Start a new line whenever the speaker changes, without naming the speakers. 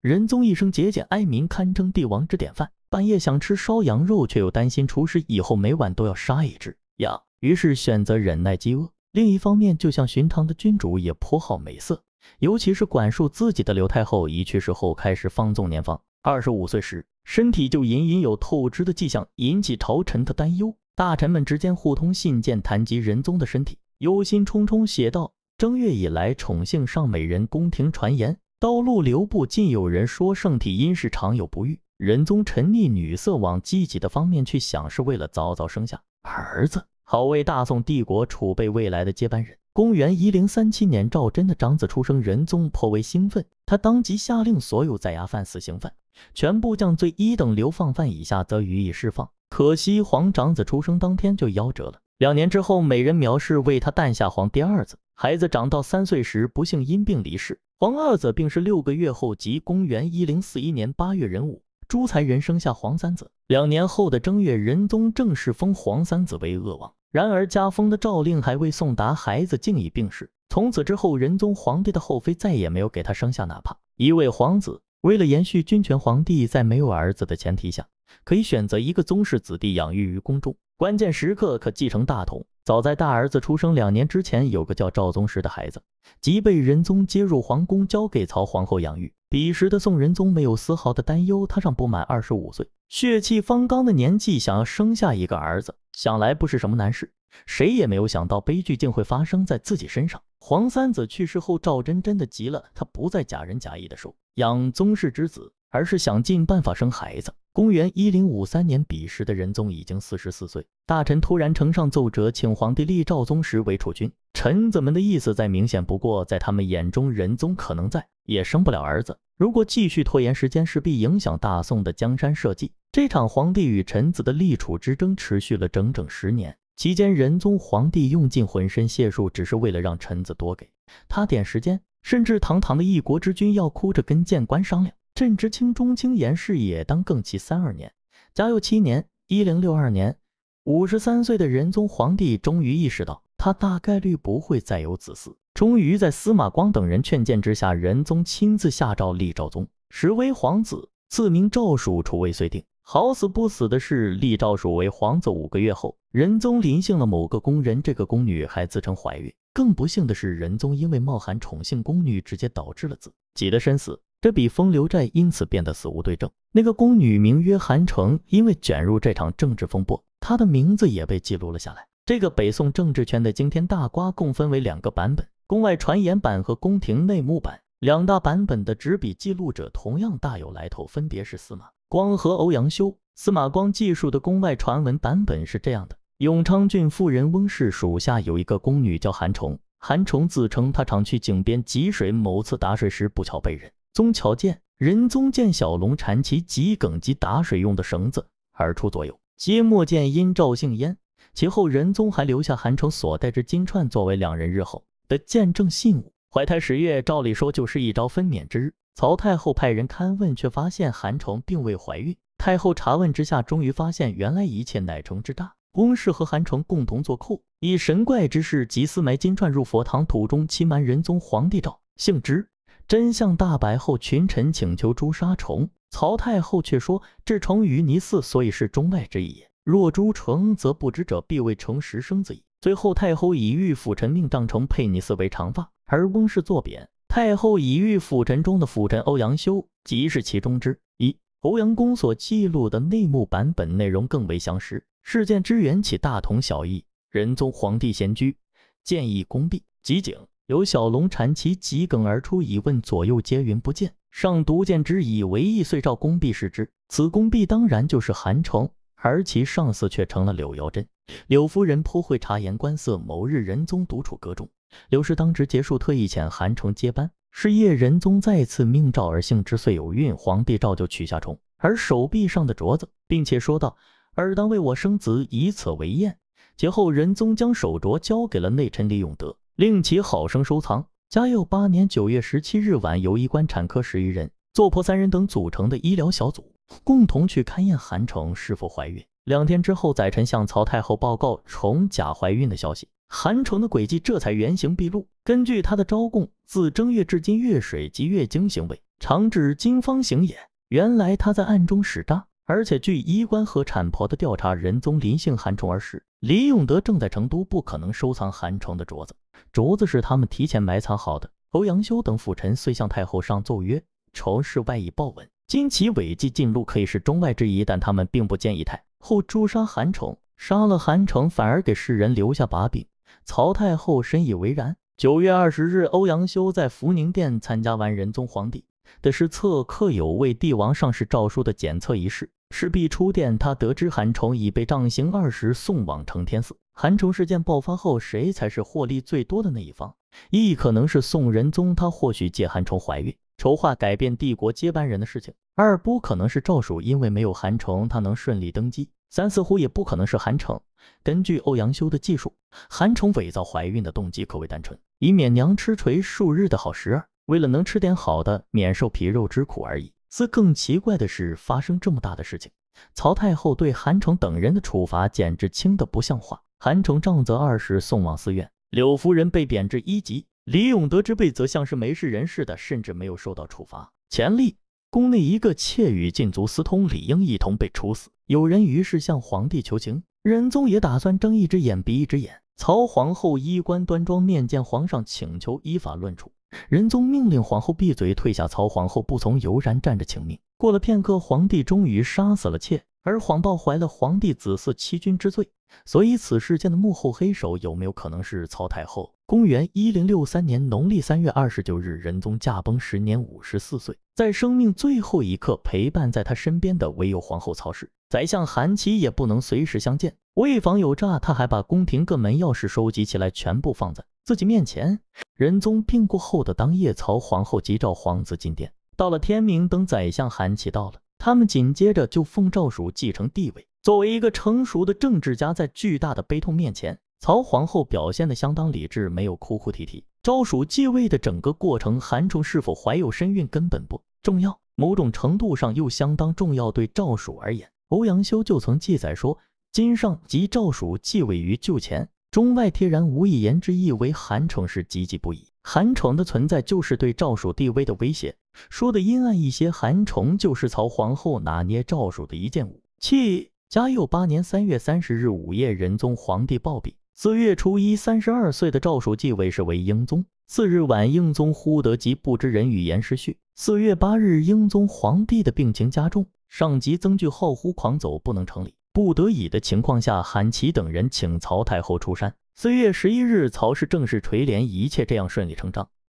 仁宗一生节俭爱民，堪称帝王之典范。半夜想吃烧羊肉，却又担心厨师以后每晚都要杀一只羊，于是选择忍耐饥饿。另一方面，就像寻常的君主，也颇好美色，尤其是管束自己的刘太后一去世后，开始放纵年方。二十五岁时，身体就隐隐有透支的迹象，引起朝臣的担忧。大臣们之间互通信件，谈及仁宗的身体，忧心忡忡，写道：正月以来，宠幸上美人，宫廷传言。道路留步！竟有人说圣体因是常有不育。仁宗沉溺女色，往积极的方面去想，是为了早早生下儿子，好为大宋帝国储备未来的接班人。公元一零三七年，赵祯的长子出生，仁宗颇为兴奋，他当即下令，所有在押犯、死刑犯全部降罪一等，流放犯以下则予以释放。可惜，皇长子出生当天就夭折了。两年之后，美人苗氏为他诞下皇第二子，孩子长到三岁时，不幸因病离世。黄二子病逝六个月后，即公元一零四一年八月壬午，朱才人生下黄三子。两年后的正月，仁宗正式封黄三子为鄂王。然而，加封的诏令还未送达，孩子竟已病逝。从此之后，仁宗皇帝的后妃再也没有给他生下哪怕一位皇子。为了延续君权，皇帝在没有儿子的前提下，可以选择一个宗室子弟养育于宫中。关键时刻可继承大统。早在大儿子出生两年之前，有个叫赵宗实的孩子，即被仁宗接入皇宫，交给曹皇后养育。彼时的宋仁宗没有丝毫的担忧，他尚不满二十五岁，血气方刚的年纪，想要生下一个儿子，想来不是什么难事。谁也没有想到，悲剧竟会发生在自己身上。黄三子去世后，赵祯真的急了，他不再假仁假义的说养宗室之子。而是想尽办法生孩子。公元一零五三年，彼时的仁宗已经四十四岁。大臣突然呈上奏折，请皇帝立赵宗时为储君。臣子们的意思再明显不过，在他们眼中，仁宗可能在也生不了儿子。如果继续拖延时间，势必影响大宋的江山社稷。这场皇帝与臣子的立储之争持续了整整十年。期间，仁宗皇帝用尽浑身解数，只是为了让臣子多给他点时间，甚至堂堂的一国之君要哭着跟谏官商量。朕直清中清严是也，当更其三二年，嘉佑七年（一零六二年），五十三岁的仁宗皇帝终于意识到他大概率不会再有子嗣，终于在司马光等人劝谏之下，仁宗亲自下诏立赵宗实为皇子，赐名赵曙，楚位遂定。好死不死的是，立赵曙为皇子五个月后，仁宗临幸了某个宫人，这个宫女还自称怀孕。更不幸的是，仁宗因为冒寒宠幸宫女，直接导致了自己的身死。这笔风流债因此变得死无对证。那个宫女名曰韩城，因为卷入这场政治风波，她的名字也被记录了下来。这个北宋政治圈的惊天大瓜共分为两个版本：宫外传言版和宫廷内幕版。两大版本的执笔记录者同样大有来头，分别是司马光和欧阳修。司马光记述的宫外传闻版本是这样的：永昌郡富人翁氏属下有一个宫女叫韩崇，韩崇自称她常去井边汲水，某次打水时不巧被人。宗桥见仁宗见小龙缠起脊梗及打水用的绳子而出左右，皆莫见因赵姓焉。其后仁宗还留下韩城所带之金串作为两人日后的见证信物。怀胎十月，照理说就是一朝分娩之日，曹太后派人勘问，却发现韩城并未怀孕。太后查问之下，终于发现原来一切乃成之大。宫氏和韩城共同作寇，以神怪之事及私埋金串入佛堂土中，欺瞒仁宗皇帝诏，姓之。真相大白后，群臣请求诛杀崇，曹太后却说：“这崇于倪似，所以是中外之意。若诛成，则不知者必谓成实生子矣。”最后，太后以御辅臣命当成佩倪似为长发，而翁氏作贬。太后以御辅臣中的辅臣欧阳修，即是其中之一。欧阳公所记录的内幕版本内容更为详实，事件之缘起大同小异。仁宗皇帝闲居，建议宫避，集景。有小龙缠其，急梗而出，以问左右，皆云不见。上独见之，以为意，遂召宫婢视之。此宫婢当然就是韩崇，而其上司却成了柳瑶真。柳夫人颇会察言观色。某日仁宗独处阁中，柳氏当值结束，特意遣韩崇接班。是夜仁宗再次命召而幸之，遂有孕。皇帝照旧取下虫，而手臂上的镯子，并且说道：“尔当为我生子，以此为宴。”节后仁宗将手镯交给了内臣李永德。令其好生收藏。嘉佑八年九月十七日晚，由医官产科十余人、坐婆三人等组成的医疗小组，共同去勘验韩城是否怀孕。两天之后，宰臣向曹太后报告崇贾怀孕的消息，韩城的诡计这才原形毕露。根据他的招供，自正月至今月水及月经行为，常指经方行也。原来他在暗中使诈。而且据医官和产婆的调查，仁宗临幸韩崇而逝，李永德正在成都，不可能收藏韩崇的镯子。镯子是他们提前埋藏好的。欧阳修等辅臣遂向太后上奏曰：“朝事外以报闻，今其违纪进路可以是中外之疑。”但他们并不建议太后诛杀韩崇。杀了韩崇，反而给世人留下把柄。曹太后深以为然。九月二十日，欧阳修在福宁殿参加完仁宗皇帝的石册刻有为帝王上世诏书的检测仪式。赤壁出殿，他得知韩崇已被杖刑二十，送往承天寺。韩崇事件爆发后，谁才是获利最多的那一方？一可能是宋仁宗，他或许借韩崇怀孕，筹划改变帝国接班人的事情。二不可能是赵曙，因为没有韩崇，他能顺利登基。三似乎也不可能是韩崇。根据欧阳修的记述，韩崇伪造怀孕的动机可谓单纯，以免娘吃锤数日的好食儿，为了能吃点好的，免受皮肉之苦而已。更奇怪的是，发生这么大的事情，曹太后对韩城等人的处罚简直轻得不像话。韩城杖责二十，送往寺院；柳夫人被贬至一级。李永德之辈则像是没事人似的，甚至没有受到处罚。前例宫内一个妾与禁足私通，理应一同被处死。有人于是向皇帝求情，仁宗也打算睁一只眼闭一只眼。曹皇后衣冠端庄面见皇上，请求依法论处。仁宗命令皇后闭嘴，退下。曹皇后不从，悠然站着请命。过了片刻，皇帝终于杀死了妾，而谎报怀了皇帝子嗣，欺君之罪。所以，此事件的幕后黑手有没有可能是曹太后？公元一零六三年农历三月二十九日，仁宗驾崩，时年五十四岁。在生命最后一刻，陪伴在他身边的唯有皇后曹氏，宰相韩琦也不能随时相见。为防有诈，他还把宫廷各门钥匙收集起来，全部放在。自己面前，仁宗病故后的当夜，曹皇后及召皇子进殿。到了天明，等宰相韩琦到了，他们紧接着就奉诏蜀继承帝位。作为一个成熟的政治家，在巨大的悲痛面前，曹皇后表现的相当理智，没有哭哭啼啼。赵曙继位的整个过程，韩崇是否怀有身孕根本不重要，某种程度上又相当重要。对赵曙而言，欧阳修就曾记载说：“今上即赵曙继位于旧前。”中外天然无一言之意，为韩宠是急急不已。韩宠的存在就是对赵蜀帝威的威胁。说的阴暗一些，韩宠就是曹皇后拿捏赵蜀的一件武器。嘉佑八年三月三十日午夜，仁宗皇帝暴毙。四月初一，三十二岁的赵蜀继位，是为英宗。次日晚，英宗忽得疾，不知人语言失序。四月八日，英宗皇帝的病情加重，上疾增剧，号呼狂走，不能成礼。不得已的情况下，韩琦等人请曹太后出山。四月十一日，曹氏正式垂帘，一切这样顺理成章。